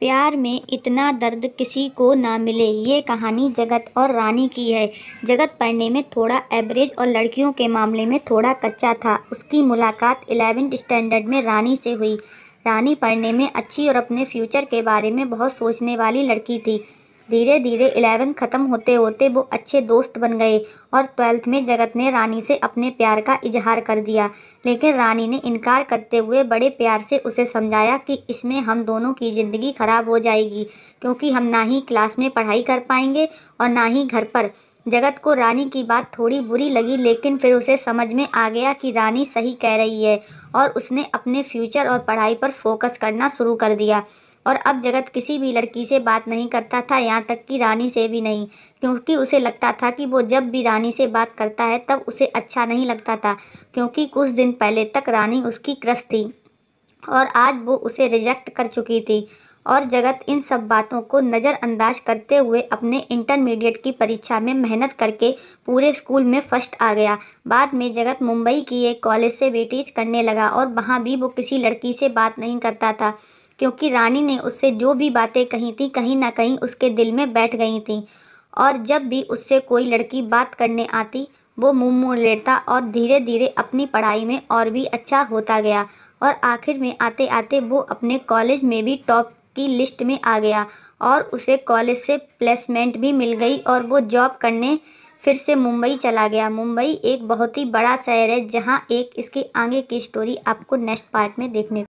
प्यार में इतना दर्द किसी को ना मिले ये कहानी जगत और रानी की है जगत पढ़ने में थोड़ा एवरेज और लड़कियों के मामले में थोड़ा कच्चा था उसकी मुलाकात एलेवेंथ स्टैंडर्ड में रानी से हुई रानी पढ़ने में अच्छी और अपने फ्यूचर के बारे में बहुत सोचने वाली लड़की थी धीरे धीरे इलेवेंथ ख़त्म होते होते वो अच्छे दोस्त बन गए और ट्वेल्थ में जगत ने रानी से अपने प्यार का इजहार कर दिया लेकिन रानी ने इनकार करते हुए बड़े प्यार से उसे समझाया कि इसमें हम दोनों की ज़िंदगी ख़राब हो जाएगी क्योंकि हम ना ही क्लास में पढ़ाई कर पाएंगे और ना ही घर पर जगत को रानी की बात थोड़ी बुरी लगी लेकिन फिर उसे समझ में आ गया कि रानी सही कह रही है और उसने अपने फ्यूचर और पढ़ाई पर फोकस करना शुरू कर दिया और अब जगत किसी भी लड़की से बात नहीं करता था यहाँ तक कि रानी से भी नहीं क्योंकि उसे लगता था कि वो जब भी रानी से बात करता है तब उसे अच्छा नहीं लगता था क्योंकि कुछ दिन पहले तक रानी उसकी क्रश थी और आज वो उसे रिजेक्ट कर चुकी थी और जगत इन सब बातों को नज़रअंदाज करते हुए अपने इंटरमीडिएट की परीक्षा में मेहनत करके पूरे स्कूल में फर्स्ट आ गया बाद में जगत मुंबई की एक कॉलेज से बेटीज करने लगा और वहाँ भी वो किसी लड़की से बात नहीं करता था क्योंकि रानी ने उससे जो भी बातें कही थी कहीं ना कहीं उसके दिल में बैठ गई थी और जब भी उससे कोई लड़की बात करने आती वो मुँह मोड़ लेता और धीरे धीरे अपनी पढ़ाई में और भी अच्छा होता गया और आखिर में आते आते वो अपने कॉलेज में भी टॉप की लिस्ट में आ गया और उसे कॉलेज से प्लेसमेंट भी मिल गई और वो जॉब करने फिर से मुंबई चला गया मुंबई एक बहुत ही बड़ा शहर है जहाँ एक इसके आगे की स्टोरी आपको नेक्स्ट पार्ट में देखने